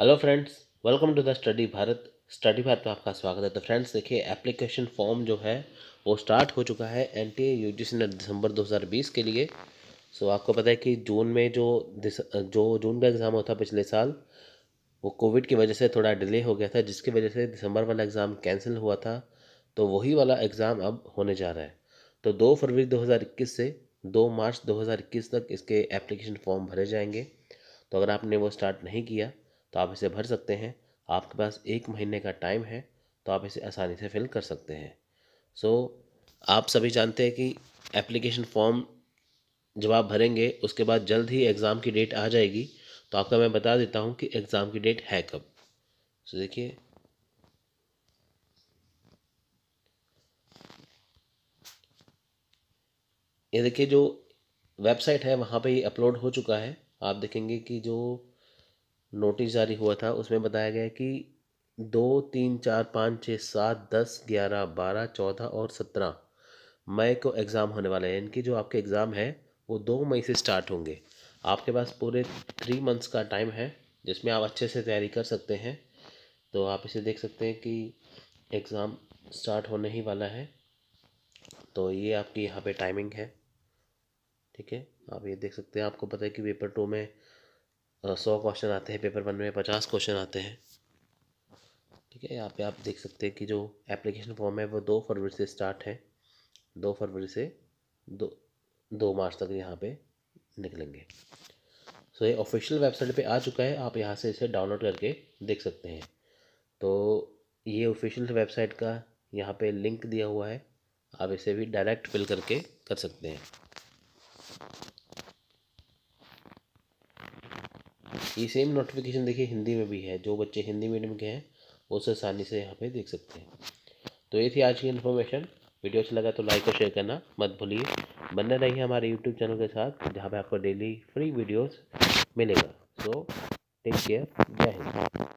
hello friends welcome to the study Bharat study Bharat में आपका स्वागत है तो फ्रेंड्स देखिए एप्लीकेशन फॉर्म जो है वो स्टार्ट हो चुका है N T U G C दिसंबर 2020 के लिए सो आपको पता है कि जून में जो जो जून का एग्ज़ाम होता पिछले साल वो कोविड की वजह से थोड़ा डिले हो गया था जिसकी वजह से दिसंबर वाला एग्ज़ाम कैंसिल हुआ था तो वही वाला एग्ज़ाम अब होने जा रहा है तो दो फरवरी इक्कीस से दो मार्च इक्कीस तक इसके एप्लीकेशन फॉर्म भरे जाएंगे तो अगर आपने वो स्टार्ट नहीं किया तो आप इसे भर सकते हैं आपके पास एक महीने का टाइम है तो आप इसे आसानी से फिल कर सकते हैं सो so, आप सभी जानते हैं कि एप्लीकेशन फॉर्म जब आप भरेंगे उसके बाद जल्द ही एग्ज़ाम की डेट आ जाएगी तो आपका मैं बता देता हूँ कि एग्ज़ाम की डेट है कब सो so, देखिए ये देखिए जो वेबसाइट है वहाँ पे ये अपलोड हो चुका है आप देखेंगे कि जो नोटिस जारी हुआ था उसमें बताया गया कि दो तीन चार पाँच छः सात दस ग्यारह बारह चौदह और सत्रह मई को एग्ज़ाम होने वाले हैं इनकी जो आपके एग्ज़ाम हैं वो दो मई से स्टार्ट होंगे आपके पास पूरे थ्री मंथ्स का टाइम है जिसमें आप अच्छे से तैयारी कर सकते हैं तो आप इसे देख सकते हैं कि एग्ज़ाम स्टार्ट होने ही वाला है तो ये आपकी यहाँ पे टाइमिंग है ठीक है आप ये देख सकते हैं आपको पता है कि पेपर टू में सौ क्वेश्चन आते हैं पेपर वन में पचास क्वेश्चन आते हैं ठीक है यहाँ पे आप देख सकते हैं कि जो एप्लीकेशन फॉर्म है वो दो फरवरी से स्टार्ट है दो फरवरी से दो दो मार्च तक यहाँ पे निकलेंगे सो ये ऑफिशियल वेबसाइट पे आ चुका है आप यहाँ से इसे डाउनलोड करके देख सकते हैं तो ये ऑफिशियल वेबसाइट का यहाँ पे लिंक दिया हुआ है आप इसे भी डायरेक्ट फिल करके कर सकते हैं ये सेम नोटिफिकेशन देखिए हिंदी में भी है जो बच्चे हिंदी मीडियम के हैं वो उसे आसानी से यहाँ पे देख सकते हैं तो ये थी आज की इन्फॉर्मेशन वीडियो अच्छा लगा तो लाइक और शेयर करना मत भूलिए बने रहिए हमारे यूट्यूब चैनल के साथ जहाँ पर आपको डेली फ्री वीडियोज़ मिलेगा सो टेक केयर जय हिंद